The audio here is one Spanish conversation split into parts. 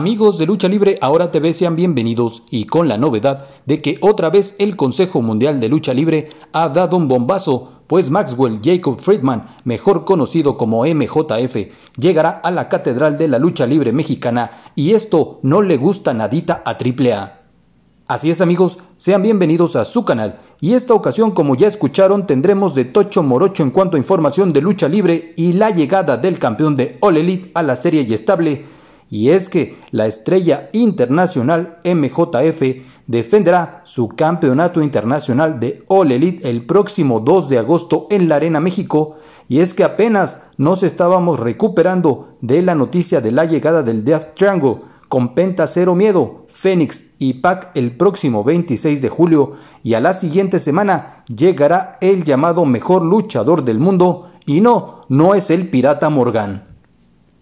Amigos de Lucha Libre Ahora TV sean bienvenidos y con la novedad de que otra vez el Consejo Mundial de Lucha Libre ha dado un bombazo, pues Maxwell Jacob Friedman, mejor conocido como MJF, llegará a la Catedral de la Lucha Libre Mexicana y esto no le gusta nadita a AAA. Así es amigos, sean bienvenidos a su canal y esta ocasión como ya escucharon tendremos de Tocho Morocho en cuanto a información de lucha libre y la llegada del campeón de All Elite a la serie y estable y es que la estrella internacional MJF defenderá su campeonato internacional de All Elite el próximo 2 de agosto en la Arena México, y es que apenas nos estábamos recuperando de la noticia de la llegada del Death Triangle con Penta Cero Miedo, Fénix y Pac el próximo 26 de julio y a la siguiente semana llegará el llamado mejor luchador del mundo y no, no es el pirata Morgan.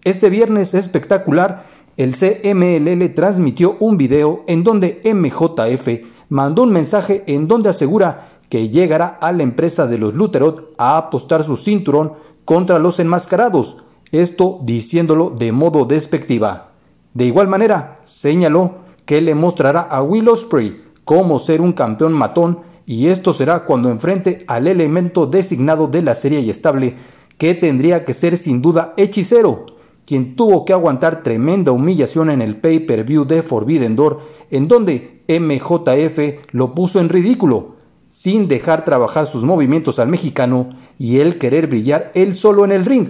Este viernes espectacular, el CMLL transmitió un video en donde MJF mandó un mensaje en donde asegura que llegará a la empresa de los Lutherot a apostar su cinturón contra los enmascarados, esto diciéndolo de modo despectiva. De igual manera, señaló que le mostrará a Will Osprey cómo ser un campeón matón y esto será cuando enfrente al elemento designado de la serie y estable, que tendría que ser sin duda hechicero, quien tuvo que aguantar tremenda humillación en el pay-per-view de Forbidden Door, en donde MJF lo puso en ridículo, sin dejar trabajar sus movimientos al mexicano y él querer brillar él solo en el ring.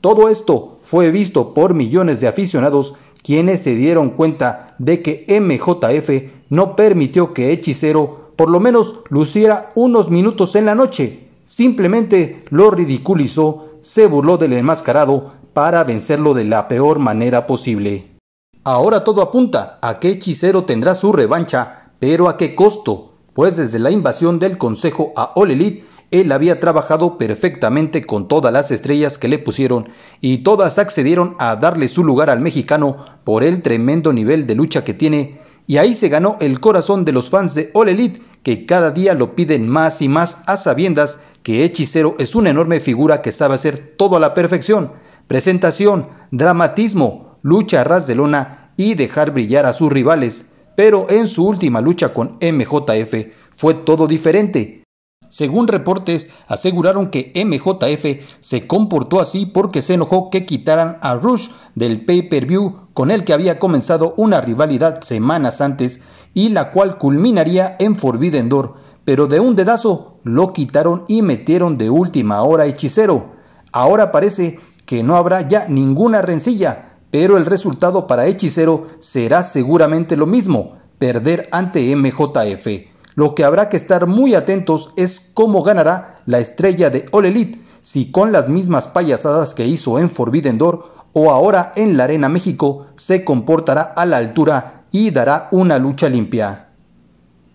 Todo esto fue visto por millones de aficionados quienes se dieron cuenta de que MJF no permitió que Hechicero por lo menos luciera unos minutos en la noche. Simplemente lo ridiculizó, se burló del enmascarado, para vencerlo de la peor manera posible. Ahora todo apunta a que Hechicero tendrá su revancha, pero a qué costo, pues desde la invasión del Consejo a All él había trabajado perfectamente con todas las estrellas que le pusieron y todas accedieron a darle su lugar al mexicano por el tremendo nivel de lucha que tiene y ahí se ganó el corazón de los fans de All que cada día lo piden más y más a sabiendas que Hechicero es una enorme figura que sabe hacer todo a la perfección presentación, dramatismo, lucha a ras de lona y dejar brillar a sus rivales, pero en su última lucha con MJF fue todo diferente. Según reportes, aseguraron que MJF se comportó así porque se enojó que quitaran a Rush del pay-per-view con el que había comenzado una rivalidad semanas antes y la cual culminaría en Forbidden Door, pero de un dedazo lo quitaron y metieron de última hora hechicero. Ahora parece que no habrá ya ninguna rencilla, pero el resultado para Hechicero será seguramente lo mismo, perder ante MJF. Lo que habrá que estar muy atentos es cómo ganará la estrella de All Elite, si con las mismas payasadas que hizo en Forbidden Door o ahora en la Arena México se comportará a la altura y dará una lucha limpia.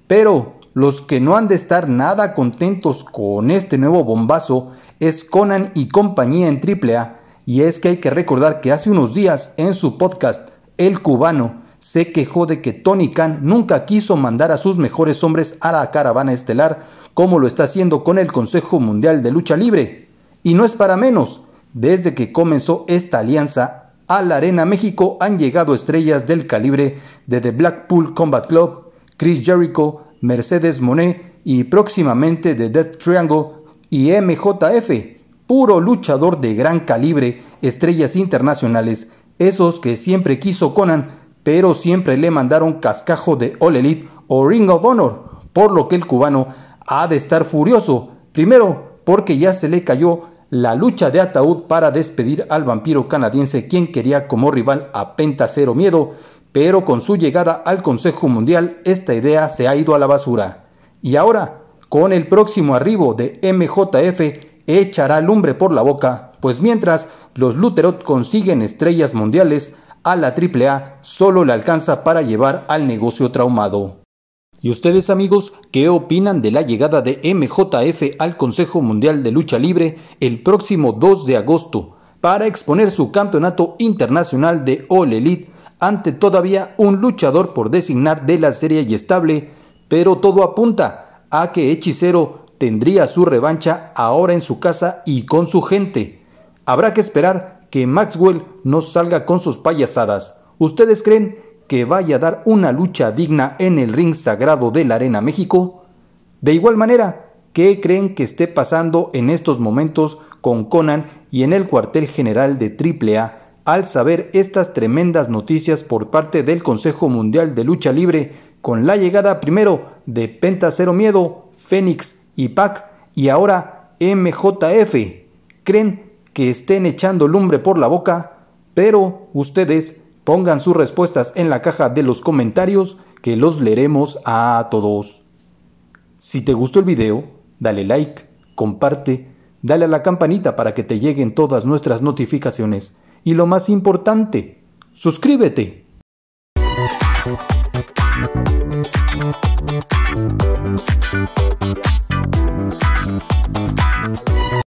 Pero los que no han de estar nada contentos con este nuevo bombazo es Conan y compañía en AAA, y es que hay que recordar que hace unos días en su podcast El Cubano se quejó de que Tony Khan nunca quiso mandar a sus mejores hombres a la caravana estelar como lo está haciendo con el Consejo Mundial de Lucha Libre. Y no es para menos, desde que comenzó esta alianza, a la Arena México han llegado estrellas del calibre de The Blackpool Combat Club, Chris Jericho, Mercedes Monet y próximamente de Death Triangle y MJF, puro luchador de gran calibre, estrellas internacionales, esos que siempre quiso Conan, pero siempre le mandaron cascajo de All Elite o Ring of Honor, por lo que el cubano ha de estar furioso, primero porque ya se le cayó la lucha de ataúd para despedir al vampiro canadiense quien quería como rival a Penta Cero Miedo, pero con su llegada al Consejo Mundial esta idea se ha ido a la basura. Y ahora, con el próximo arribo de MJF, echará lumbre por la boca, pues mientras los Luterot consiguen estrellas mundiales, a la AAA solo le alcanza para llevar al negocio traumado. ¿Y ustedes amigos qué opinan de la llegada de MJF al Consejo Mundial de Lucha Libre el próximo 2 de agosto para exponer su campeonato internacional de All Elite ante todavía un luchador por designar de la serie y estable? Pero todo apunta a que Hechicero tendría su revancha ahora en su casa y con su gente. Habrá que esperar que Maxwell no salga con sus payasadas. ¿Ustedes creen que vaya a dar una lucha digna en el ring sagrado de la Arena México? De igual manera, ¿qué creen que esté pasando en estos momentos con Conan y en el cuartel general de AAA al saber estas tremendas noticias por parte del Consejo Mundial de Lucha Libre con la llegada primero de Penta Cero Miedo, Fénix IPAC y ahora MJF creen que estén echando lumbre por la boca, pero ustedes pongan sus respuestas en la caja de los comentarios que los leeremos a todos. Si te gustó el video, dale like, comparte, dale a la campanita para que te lleguen todas nuestras notificaciones y lo más importante, suscríbete.